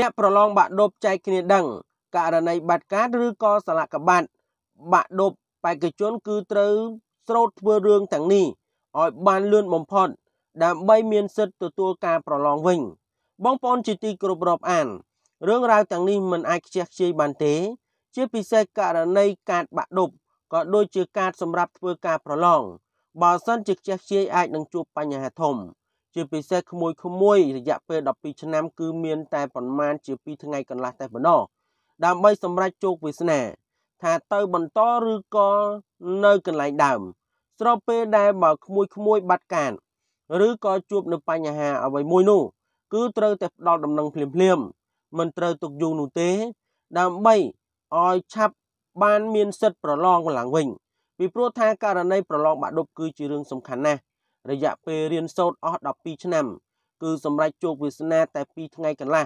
អ្នកប្រឡងបាក់ដប់ចែកគ្នាដឹងករណីបាត់ការឬក៏សាលាកបាត់បាក់ដប់បេក្ខជនគឺត្រូវស្រោតធ្វើរឿងទាំងនេះឲ្យបានលឿនបំផុតដើម្បីមានសិទ្ធិទទួលការប្រឡងវិញ បងប្អូនជាទីគោរពរាប់អានរឿងរ៉ាវទាំងនេះមិនអាចខ្ជះខ្ជាយបានទេ ជាពិសេសករណីកាតបាក់ដប់ក៏ដូចជាកាតសម្រាប់ធ្វើការប្រឡងបើសិនជាខ្ជះខ្ជាយអាចនឹងជួបបញ្ហាធំ។ជាពិសេសក្មួយក្មួយរយៈពេល12ឆ្នាំគឺមានតែប្រមាណជា2ថ្ងៃកន្លះតែប៉ុណ្ណោះដើម្បីសម្រេចជោគវាសនា ថាទៅបន្តឬក៏នៅកន្លែងដើម ស្របពេលដែលបើក្មួយក្មួយបាត់កានឬក៏ជួបនៅបញ្ហាអ្វីមួយនោះ គឺត្រូវតែផ្ដល់ដំណឹងភ្លាមភ្លាមមិនត្រូវទុកយូរនោះទេ ដើម្បីឲ្យឆាប់បានមានសិទ្ធិប្រឡងឡើងវិញពីព្រោះថាករណីប្រឡងបាក់ឌុបគឺជារឿងសំខាន់ណាស់រយៈពេលរៀនសូត្រអស់12ឆ្នាំ គឺសម្រាប់ជោគវាសនា តែ2ថ្ងៃកន្លះ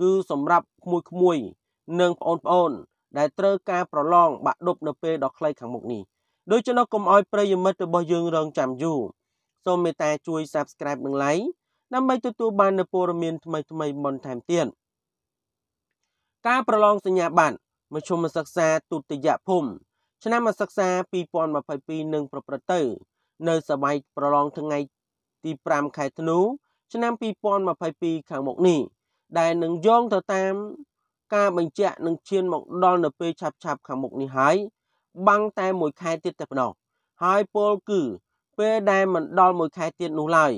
គឺសម្រាប់ក្មួយក្មួយនិងបងប្អូនដែលត្រូវការប្រឡងបាក់ឌុបនៅពេលដ៏ខ្លីខាងមុខនេះដូច្នោះកុំឲ្យប្រិយមិត្តរបស់យើងរងចាំយូរសូមមេត្តាជួយ Subscribe និង Like ដើម្បីទទួលបាននូវព័ត៌មាន ថ្មីៗបន្ថែមទៀតការប្រឡងសញ្ញាបត្រមធ្យមសិក្សាទុតិយភូមិឆ្នាំសិក្សា2022នឹងប្រព្រឹត្តទៅនៅសម័យប្រឡងថ្ងៃទី5ខែធ្នូឆ្នាំ2022ខាងមុខនេះដែលនឹងយោងទៅតាម ការបញ្ជាក់នឹងឈានមកដល់នៅពេលឆាប់ឆាប់ខាងមុខនេះហើយបាំងតែមួយខែទៀតតែប៉ុណ្ណោះហើយពលគឺ ពេលដែលមិនដល់មួយ ខែទៀតនោះឡើយ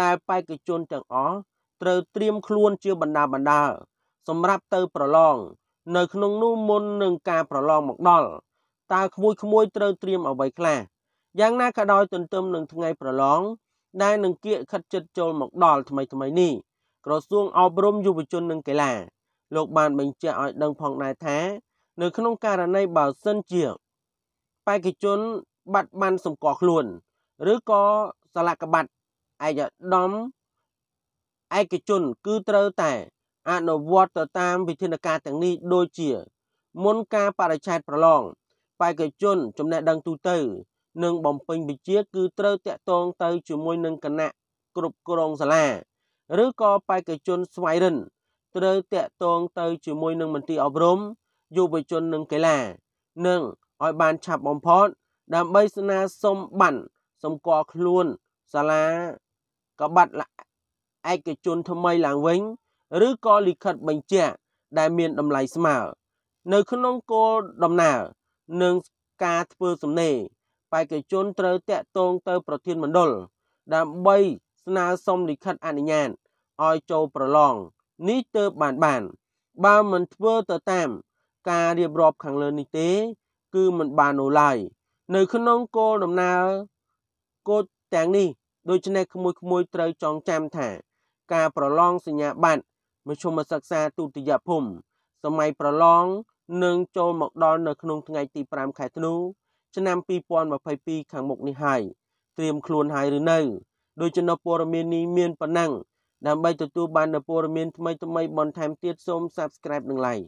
ដែលបេក្ខជនទាំងអស់ត្រូវត្រៀមខ្លួនជាបណ្ដាបណ្ដាសម្រាប់ទៅប្រឡងនៅក្នុងនោះមុននឹងការប្រឡងមកដល់តើក្មួយក្មួយត្រូវត្រៀមអ្វីខ្លះយ៉ាងណាក៏ដោយទន្ទឹមនឹងថ្ងៃប្រឡងដែលនឹងគៀកខិតជិតចូលមកដល់ថ្មីថ្មីនេះក្រសួងអប់រំយុវជននិងកីឡាលោកបានបញ្ជាក់ឲ្យដឹងផងដែរថានៅក្នុងករណីបើសិនជាបេក្ខជនបាត់បានសម្គាល់ខ្លួនឬក៏សាលាកបាត់ឯកឧត្តមឯកជនគឺត្រូវតែអនុវត្តទៅតាមវិធានការទាំងនេះដូចជា មុនការបរិច្ឆេទប្រឡងបេក្ខជនចំណេះដឹងទូទៅនិងបំពេញវិជ្ជាគឺត្រូវតាក់ទង ទៅជាមួយនឹងគណៈគ្រប់គ្រងសាលា ឬក៏បេក្ខជនស្វ័យរិនត្រូវតាក់ទងទៅជាមួយនឹងមន្ត្រីអប់រំយុវជននិងកីឡានិងឲ្យបានឆាប់បំផុតដើម្បីស្នើសុំប័ណ្ណសម្គាល់ខ្លួនសាលាកបាត់ឯកជនថ្មីឡើងវិញ ឬក៏លិខិតបញ្ជាក់ដែលមានតម្លៃស្មើនៅក្នុងគោលដំណើរនិងការធ្វើសំណេរបេក្ខជនត្រូវតាក់ទងទៅ ប្រធានមណ្ឌលដើម្បី ស្នើសុំលិខិតអនុញ្ញាតឲ្យចូលប្រឡងនេះទើបបានបាន បើមិនធ្វើទៅតាម ការរៀបរាប់ខាងលើនេះទេ គឺមិនបាននោះឡើយនៅក្នុងគោលដំណើរគោលទាំងនេះដូច្នេះក្មួយក្មួយត្រូវចងចាំថា ការប្រឡងសញ្ញាបត្រមធ្យមសិក្សាទុតិយភូមិសម័យប្រឡងនឹងចូលមកដល់នៅ ក្នុងថ្ងៃទី5ខែធ្នូឆ្នាំ2022ខាងមុខនេះហើយត្រៀមខ្លួនហើយឬនៅដោយចំណុចព័ត៌មាននេះមានប៉ុណ្ណឹងដើម្បីទទួលបាននូវព័ត៌មានថ្មីៗបន្ថែមទៀតសូម Subscribe និង Like